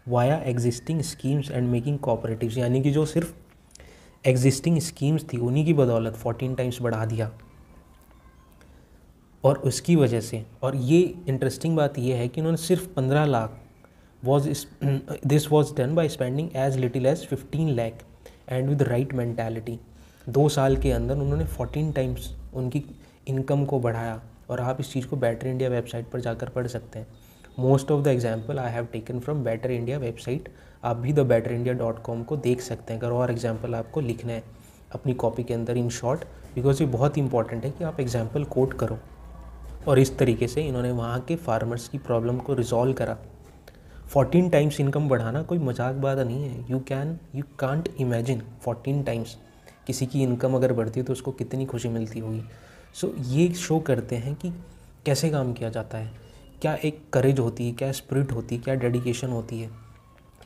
via existing schemes and making cooperatives यानी कि जो सिर्फ एग्जिस्टिंग स्कीम्स थी उन्हीं की बदौलत फोर्टीन टाइम्स बढ़ा दिया और उसकी वजह से और ये इंटरेस्टिंग बात यह है कि उन्होंने सिर्फ पंद्रह lakh was this was done by spending as little as fifteen lakh and with right mentality दो साल के अंदर उन्होंने फोर्टीन टाइम्स उनकी इनकम को बढ़ाया और आप इस चीज़ को बैटर इंडिया वेबसाइट पर जाकर पढ़ सकते हैं most of the example I have taken from Better India website आप भी the Better India dot com को देख सकते हैं अगर और एग्जाम्पल आपको लिखना है अपनी कॉपी के अंदर इन शॉर्ट बिकॉज ये बहुत इंपॉर्टेंट है कि आप एग्जाम्पल कोट करो और इस तरीके से इन्होंने वहाँ के फार्मर्स की प्रॉब्लम को रिजॉल्व करा फोर्टीन टाइम्स इनकम बढ़ाना कोई मजाक बात नहीं है you can you can't imagine fourteen times किसी की इनकम अगर बढ़ती है तो उसको कितनी खुशी मिलती होगी सो so, ये शो करते हैं कि कैसे काम किया जाता है क्या एक करेज होती है क्या स्प्रिट होती है क्या डेडिकेशन होती है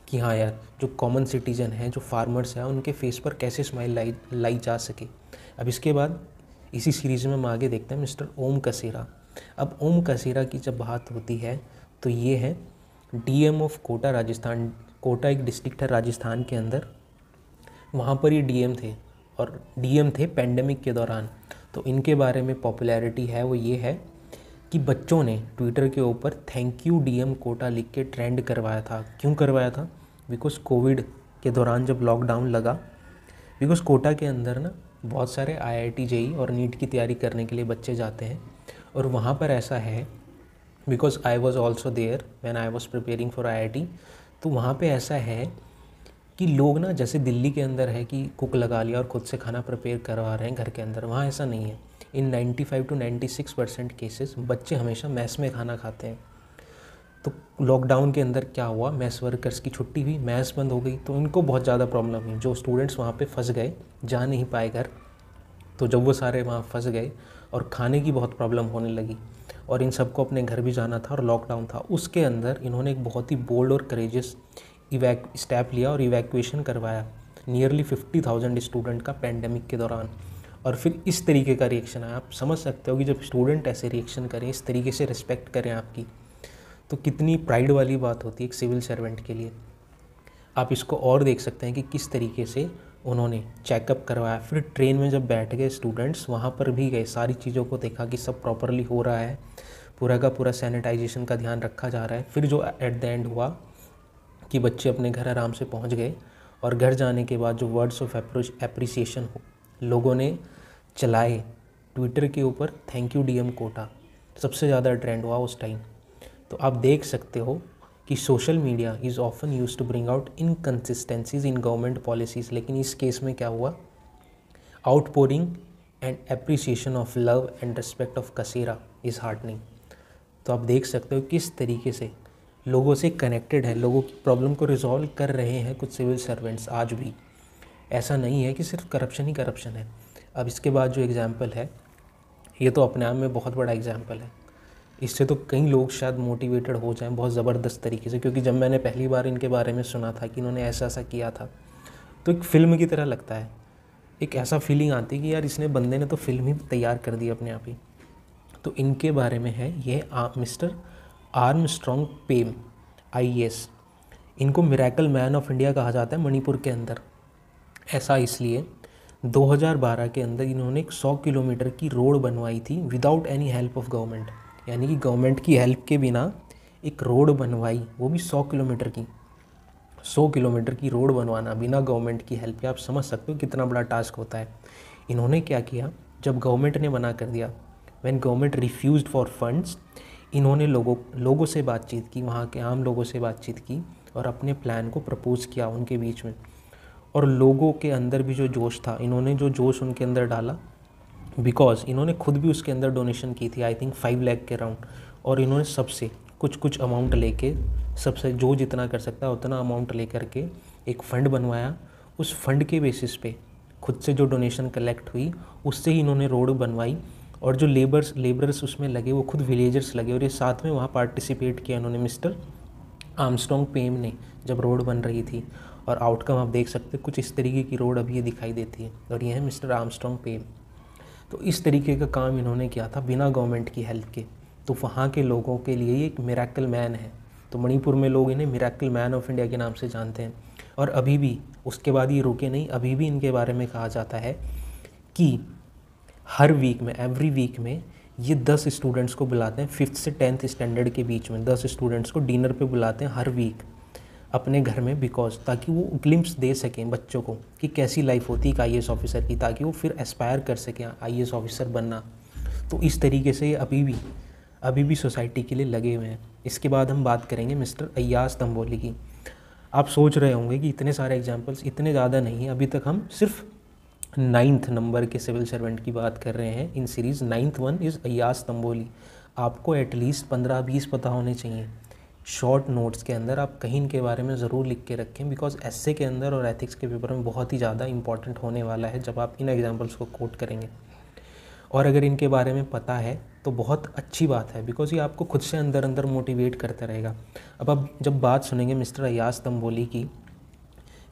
कि हाँ यार जो कॉमन सिटीजन हैं जो फार्मर्स हैं उनके फेस पर कैसे स्माइल लाई लाई जा सके अब इसके बाद इसी सीरीज़ में हम आगे देखते हैं मिस्टर ओम कसेरा अब ओम कसेरा की जब बात होती है तो ये है एम ऑफ कोटा राजस्थान कोटा एक डिस्ट्रिक्ट है राजस्थान के अंदर वहाँ पर ये एम थे और डीएम थे पैंडमिक के दौरान तो इनके बारे में पॉपुलैरिटी है वो ये है कि बच्चों ने ट्विटर के ऊपर थैंक यू डीएम कोटा लिख के ट्रेंड करवाया था क्यों करवाया था बिकॉज कोविड के दौरान जब लॉकडाउन लगा बिकॉज कोटा के अंदर ना बहुत सारे आईआईटी जेई e और नीट की तैयारी करने के लिए बच्चे जाते हैं और वहाँ पर ऐसा है because I was also there when I was preparing for I तो वहाँ पर ऐसा है कि लोग ना जैसे दिल्ली के अंदर है कि कुक लगा लिया और ख़ुद से खाना प्रिपेयर करवा रहे हैं घर के अंदर वहाँ ऐसा नहीं है इन 95 टू 96 परसेंट केसेस बच्चे हमेशा मैस में खाना खाते हैं तो लॉकडाउन के अंदर क्या हुआ मैस वर्कर्स की छुट्टी हुई मैस बंद हो गई तो उनको बहुत ज़्यादा प्रॉब्लम हुई जो स्टूडेंट्स वहाँ पर फंस गए जा नहीं पाए घर तो जब वो सारे वहाँ फंस गए और खाने की बहुत प्रॉब्लम होने लगी और इन सबको अपने घर भी जाना था और लॉकडाउन था उसके अंदर इन्होंने एक बहुत ही बोल्ड और करेजियस इवैक स्टेप लिया और इवैक्यूएशन करवाया नियरली फिफ्टी थाउजेंड स्टूडेंट का पैंडमिक के दौरान और फिर इस तरीके का रिएक्शन आया आप समझ सकते हो कि जब स्टूडेंट ऐसे रिएक्शन करें इस तरीके से रिस्पेक्ट करें आपकी तो कितनी प्राइड वाली बात होती है एक सिविल सर्वेंट के लिए आप इसको और देख सकते हैं कि किस तरीके से उन्होंने चेकअप करवाया फिर ट्रेन में जब बैठ गए स्टूडेंट्स वहाँ पर भी गए सारी चीज़ों को देखा कि सब प्रॉपरली हो रहा है पूरा का पूरा सैनिटाइजेशन का ध्यान रखा जा रहा है फिर जो एट द एंड हुआ कि बच्चे अपने घर आराम से पहुँच गए और घर जाने के बाद जो वर्ड्स ऑफ अप्रिसिएशन लोगों ने चलाए ट्विटर के ऊपर थैंक यू डीएम कोटा सबसे ज़्यादा ट्रेंड हुआ उस टाइम तो आप देख सकते हो कि social media is often use to bring out inconsistencies in government policies लेकिन इस केस में क्या हुआ outpouring and appreciation of love and respect of Kasira is heartening तो आप देख सकते हो किस तरीके से लोगों से कनेक्टेड है लोगों की प्रॉब्लम को रिजॉल्व कर रहे हैं कुछ सिविल सर्वेंट्स आज भी ऐसा नहीं है कि सिर्फ करप्शन ही करप्शन है अब इसके बाद जो एग्ज़ाम्पल है ये तो अपने आप में बहुत बड़ा एग्ज़ाम्पल है इससे तो कई लोग शायद मोटिवेटेड हो जाएं बहुत ज़बरदस्त तरीके से क्योंकि जब मैंने पहली बार इनके बारे में सुना था कि इन्होंने ऐसा ऐसा किया था तो एक फ़िल्म की तरह लगता है एक ऐसा फीलिंग आती है कि यार इसने बंदे ने तो फिल्म ही तैयार कर दी अपने आप ही तो इनके बारे में है ये आ, mister Armstrong Pame I e इनको मिराकल मैन ऑफ इंडिया कहा जाता है मणिपुर के अंदर ऐसा इसलिए 2012 के अंदर इन्होंने एक 100 किलोमीटर की रोड बनवाई थी without any help of government यानी कि गवर्नमेंट की हेल्प के बिना एक रोड बनवाई वो भी 100 किलोमीटर की 100 किलोमीटर की रोड बनवाना बिना गवर्नमेंट की हेल्प के आप समझ सकते हो कितना बड़ा टास्क होता है इन्होंने क्या किया जब गवर्नमेंट ने मना कर दिया when government refuse for funds इन्होंने लोगों लोगों से बातचीत की वहाँ के आम लोगों से बातचीत की और अपने प्लान को प्रपोज़ किया उनके बीच में और लोगों के अंदर भी जो जोश था इन्होंने जो जोश उनके अंदर डाला बिकॉज इन्होंने खुद भी उसके अंदर डोनेशन की थी आई थिंक फाइव लैख के अराउंड और इन्होंने सबसे कुछ कुछ अमाउंट लेके सबसे जो जितना कर सकता है उतना अमाउंट ले करके एक फ़ंड बनवाया उस फंड के बेसिस पे खुद से जो डोनेशन कलेक्ट हुई उससे ही इन्होंने रोड बनवाई और जो लेबर्स लेबरर्स उसमें लगे वो खुद विलेजर्स लगे और ये साथ में वहाँ पार्टिसिपेट किया इन्होंने मिस्टर आर्मस्ट्रॉन्ग पेम ने जब रोड बन रही थी और आउटकम आप देख सकते हैं कुछ इस तरीके की रोड अभी ये दिखाई देती है और ये है मिस्टर आर्मस्ट्रॉन्ग पेम तो इस तरीके का काम इन्होंने किया था बिना गवर्नमेंट की हेल्प के तो वहाँ के लोगों के लिए ये एक मेराकल मैन है तो मणिपुर में लोग इन्हें मेराकल मैन ऑफ इंडिया के नाम से जानते हैं और अभी भी उसके बाद ये रुके नहीं अभी भी इनके बारे में कहा जाता है कि हर वीक में एवरी वीक में ये दस स्टूडेंट्स को बुलाते हैं फिफ्थ से टेंथ स्टैंडर्ड के बीच में दस स्टूडेंट्स को डिनर पे बुलाते हैं हर वीक अपने घर में बिकॉज ताकि वो ग्लिम्प्स दे सकें बच्चों को कि कैसी लाइफ होती है एक आई ऑफिसर की ताकि वो फिर एस्पायर कर सकें आई ऑफिसर बनना तो इस तरीके से अभी भी अभी भी सोसाइटी के लिए लगे हुए हैं इसके बाद हम बात करेंगे मिस्टर अयास तम्बोली की आप सोच रहे होंगे कि इतने सारे एग्जाम्पल्स इतने ज़्यादा नहीं हैं अभी तक हम सिर्फ नाइन्थ नंबर के सिविल सर्वेंट की बात कर रहे हैं in series ninth one is Ayaz Tamboli आपको एटलीस्ट पंद्रह बीस पता होने चाहिए शॉर्ट नोट्स के अंदर आप कहीं इनके बारे में ज़रूर लिख के रखें बिकॉज एस्से के अंदर और एथिक्स के पेपर में बहुत ही ज़्यादा इंपॉर्टेंट होने वाला है जब आप इन एग्जाम्पल्स को कोट करेंगे और अगर इनके बारे में पता है तो बहुत अच्छी बात है बिकॉज ये आपको खुद से अंदर अंदर मोटिवेट करता रहेगा अब अब जब बात सुनेंगे मिस्टर अयास तम्बोली की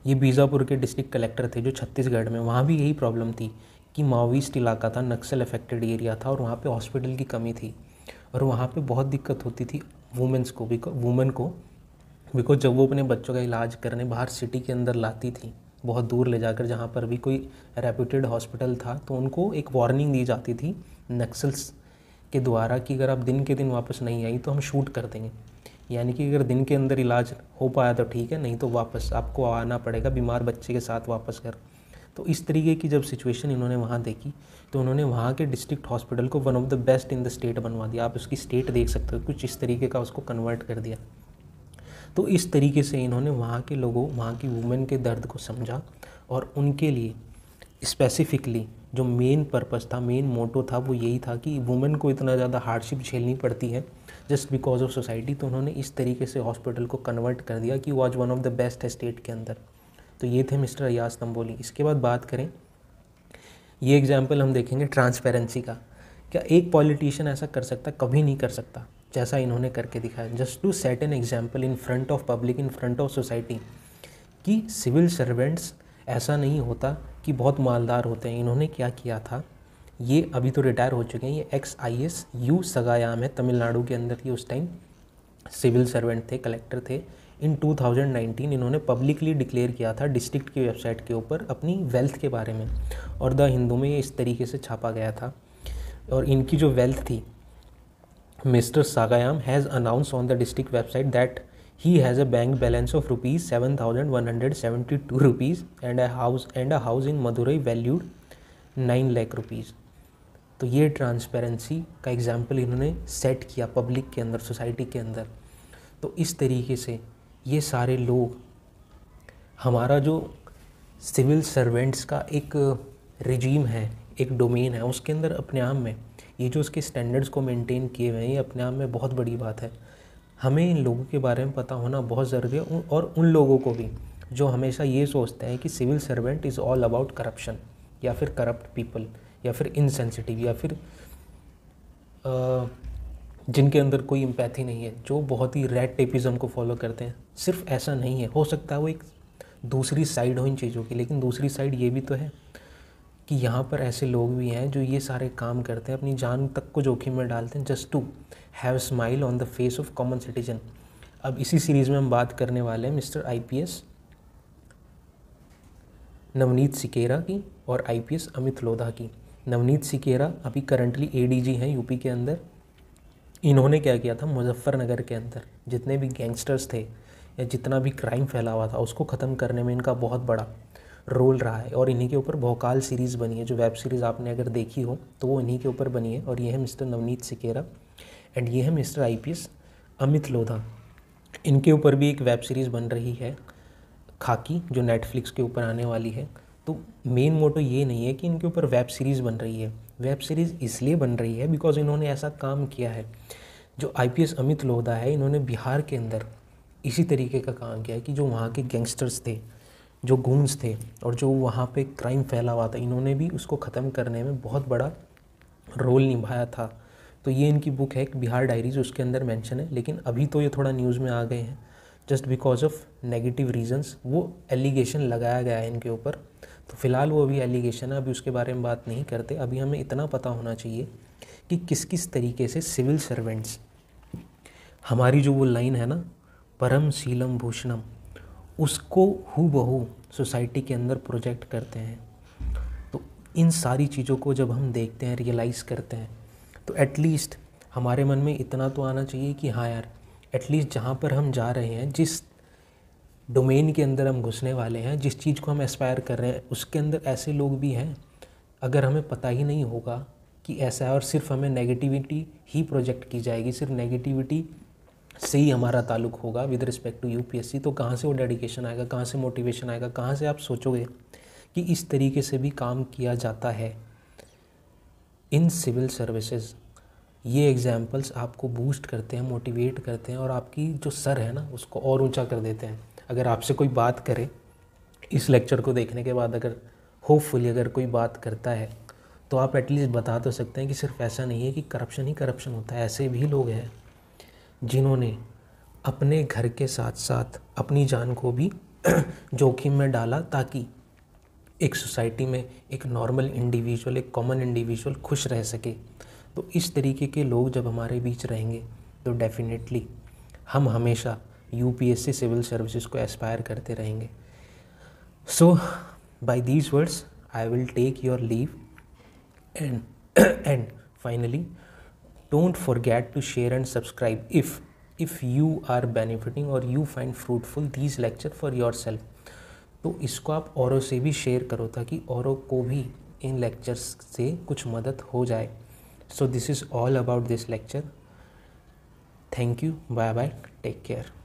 ये बीजापुर के डिस्ट्रिक्ट कलेक्टर थे जो छत्तीसगढ़ में वहाँ भी यही प्रॉब्लम थी कि माओइस्ट इलाका था नक्सल अफेक्टेड एरिया था और वहाँ पे हॉस्पिटल की कमी थी और वहाँ पे बहुत दिक्कत होती थी वुमेंस को वुमेन को बिकॉज जब वो अपने बच्चों का इलाज करने बाहर सिटी के अंदर लाती थी बहुत दूर ले जाकर जहाँ पर भी कोई रेप्यूटेड हॉस्पिटल था तो उनको एक वार्निंग दी जाती थी नक्सल्स के द्वारा कि अगर आप दिन के दिन वापस नहीं आई तो हम शूट कर देंगे यानी कि अगर दिन के अंदर इलाज हो पाया तो ठीक है नहीं तो वापस आपको आना पड़ेगा बीमार बच्चे के साथ वापस घर तो इस तरीके की जब सिचुएशन इन्होंने वहाँ देखी तो उन्होंने वहाँ के डिस्ट्रिक्ट हॉस्पिटल को one of the best in the state बनवा दिया आप उसकी स्टेट देख सकते हो कुछ इस तरीके का उसको कन्वर्ट कर दिया तो इस तरीके से इन्होंने वहाँ के लोगों वहाँ की वुमेन के दर्द को समझा और उनके लिए स्पेसिफिकली जो मेन पर्पस था मेन मोटो था वो यही था कि वुमेन को इतना ज़्यादा हार्डशिप झेलनी पड़ती है जस्ट बिकॉज ऑफ सोसाइटी तो उन्होंने इस तरीके से हॉस्पिटल को कन्वर्ट कर दिया कि वो आज वन ऑफ द बेस्ट है स्टेट के अंदर तो ये थे मिस्टर अयास तंबोली इसके बाद बात करें ये एग्जाम्पल हम देखेंगे ट्रांसपेरेंसी का क्या एक पॉलिटिशियन ऐसा कर सकता कभी नहीं कर सकता जैसा इन्होंने करके दिखाया just to set an example in front of public in front of society कि सिविल सर्वेंट्स ऐसा नहीं होता कि बहुत मालदार होते हैं इन्होंने क्या किया था ये अभी तो रिटायर हो चुके हैं ये ex I S U Sagayam है तमिलनाडु के अंदर ये उस टाइम सिविल सर्वेंट थे कलेक्टर थे इन 2019 इन्होंने पब्लिकली डिक्लेयर किया था डिस्ट्रिक्ट की वेबसाइट के ऊपर अपनी वेल्थ के बारे में और द हिंदू में इस तरीके से छापा गया था और इनकी जो वेल्थ थी mister Sagayam has announce on the district website that he has a he has a bank balance of rupees 7172 rupees and a house and a house in Madurai valued nine lakh rupees तो ये ट्रांसपेरेंसी का example इन्होंने set किया public के अंदर society के अंदर तो इस तरीके से ये सारे लोग हमारा जो सिविल सर्वेंट्स का एक रिजीम है एक डोमेन है उसके अंदर अपने आप में ये जो उसके स्टैंडर्ड्स को मेंटेन किए हुए हैं ये अपने आप में बहुत बड़ी बात है हमें इन लोगों के बारे में पता होना बहुत ज़रूरी है और उन लोगों को भी जो हमेशा ये सोचते हैं कि civil servant is all about corruption या फिर करप्ट पीपल या फिर इनसेंसिटिव या फिर जिनके अंदर कोई एम्पैथी नहीं है जो बहुत ही रेड टेपिज़म को फॉलो करते हैं सिर्फ ऐसा नहीं है हो सकता है वो एक दूसरी साइड हो इन चीज़ों की लेकिन दूसरी साइड ये भी तो है कि यहाँ पर ऐसे लोग भी हैं जो ये सारे काम करते हैं अपनी जान तक को जोखिम में डालते हैं just to have smile on the face of common citizen अब इसी सीरीज़ में हम बात करने वाले हैं मिस्टर आईपीएस नवनीत सिकेरा की और आईपीएस अमित लोधा की नवनीत सिकेरा अभी करंटली एडीजी हैं यूपी के अंदर इन्होंने क्या किया था मुजफ्फरनगर के अंदर जितने भी गैंगस्टर्स थे या जितना भी क्राइम फैला हुआ था उसको ख़त्म करने में इनका बहुत बड़ा रोल रहा है और इन्हीं के ऊपर भोकाल सीरीज़ बनी है जो वेब सीरीज़ आपने अगर देखी हो तो वो इन्हीं के ऊपर बनी है और ये है मिस्टर नवनीत सिकेरा एंड ये है मिस्टर आई अमित लोधा इनके ऊपर भी एक वेब सीरीज़ बन रही है खाकी जो नेटफ्लिक्स के ऊपर आने वाली है तो मेन मोटो ये नहीं है कि इनके ऊपर वेब सीरीज़ बन रही है वेब सीरीज़ इसलिए बन रही है बिकॉज इन्होंने ऐसा काम किया है जो आई अमित लोहदा है इन्होंने बिहार के अंदर इसी तरीके का काम किया है कि जो वहाँ के गैंगस्टर्स थे जो गूंस थे और जो वहाँ पे क्राइम फैला हुआ था इन्होंने भी उसको ख़त्म करने में बहुत बड़ा रोल निभाया था तो ये इनकी बुक है एक बिहार डायरीज उसके अंदर मेंशन है लेकिन अभी तो ये थोड़ा न्यूज़ में आ गए हैं just because of negative reasons वो एलिगेशन लगाया गया है इनके ऊपर तो फ़िलहाल वो अभी एलिगेशन है अभी उसके बारे में बात नहीं करते अभी हमें इतना पता होना चाहिए कि किस किस तरीके से सिविल सर्वेंट्स हमारी जो वो लाइन है ना परम सीलम भूषणम उसको हु बहू सोसाइटी के अंदर प्रोजेक्ट करते हैं तो इन सारी चीज़ों को जब हम देखते हैं रियलाइज़ करते हैं तो एटलीस्ट हमारे मन में इतना तो आना चाहिए कि हाँ यार एटलीस्ट जहाँ पर हम जा रहे हैं जिस डोमेन के अंदर हम घुसने वाले हैं जिस चीज़ को हम एस्पायर कर रहे हैं उसके अंदर ऐसे लोग भी हैं अगर हमें पता ही नहीं होगा कि ऐसा है और सिर्फ हमें नेगेटिविटी ही प्रोजेक्ट की जाएगी सिर्फ नेगेटिविटी से ही हमारा ताल्लुक होगा विद रिस्पेक्ट टू यूपीएससी तो कहाँ से वो डेडिकेशन आएगा कहाँ से मोटिवेशन आएगा कहाँ से आप सोचोगे कि इस तरीके से भी काम किया जाता है इन सिविल सर्विसेज ये एग्ज़ाम्पल्स आपको बूस्ट करते हैं मोटिवेट करते हैं और आपकी जो सर है ना उसको और ऊंचा कर देते हैं अगर आपसे कोई बात करे इस लेक्चर को देखने के बाद अगर होपफुली अगर कोई बात करता है तो आप एटलीस्ट बता तो सकते हैं कि सिर्फ ऐसा नहीं है कि करप्शन ही करप्शन होता है ऐसे भी लोग हैं जिन्होंने अपने घर के साथ साथ अपनी जान को भी जोखिम में डाला ताकि एक सोसाइटी में एक नॉर्मल इंडिविजुअल एक कॉमन इंडिविजुअल खुश रह सके तो इस तरीके के लोग जब हमारे बीच रहेंगे तो डेफिनेटली हम हमेशा यूपीएससी सिविल सर्विसेज को एस्पायर करते रहेंगे so by these words I will take your leave and and finally don't forget to share and subscribe if if you are benefiting और you find fruitful these lecture for yourself तो इसको आप औरों से भी share करो ताकि औरों को भी इन लेक्चर्स से कुछ मदद हो जाए so this is all about this lecture thank you bye bye take care